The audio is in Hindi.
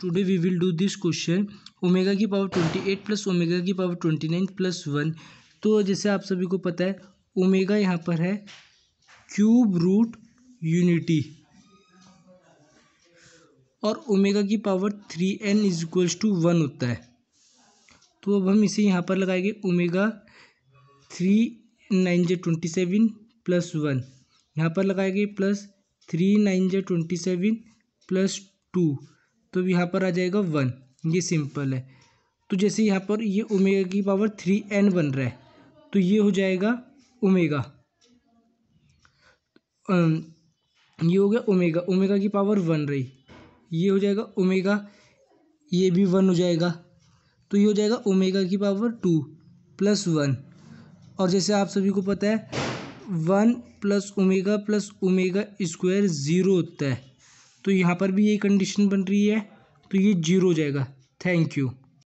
today we will do this question omega की power twenty eight plus omega की power twenty nine plus one तो जैसे आप सभी को पता है ओमेगा यहाँ पर है क्यूब रूट यूनिटी और ओमेगा की power three n is equals to one होता है तो अब हम इसे यहाँ पर लगाएंगे omega three nine J twenty seven plus one यहाँ पर लगाएंगे plus three nine J twenty seven plus two तो यहाँ पर आ जाएगा वन ये सिंपल है तो जैसे यहाँ पर ये ओमेगा की पावर थ्री एन बन रहा है तो ये हो जाएगा ओमेगा ये हो गया ओमेगा ओमेगा की पावर वन रही ये हो जाएगा ओमेगा ये भी वन हो जाएगा तो ये हो जाएगा ओमेगा की पावर टू प्लस वन और जैसे आप सभी को पता है one plus omega plus omega square zero होता है तो यहाँ पर भी यही कंडीशन बन रही है तो ये जीरो हो जाएगा थैंक यू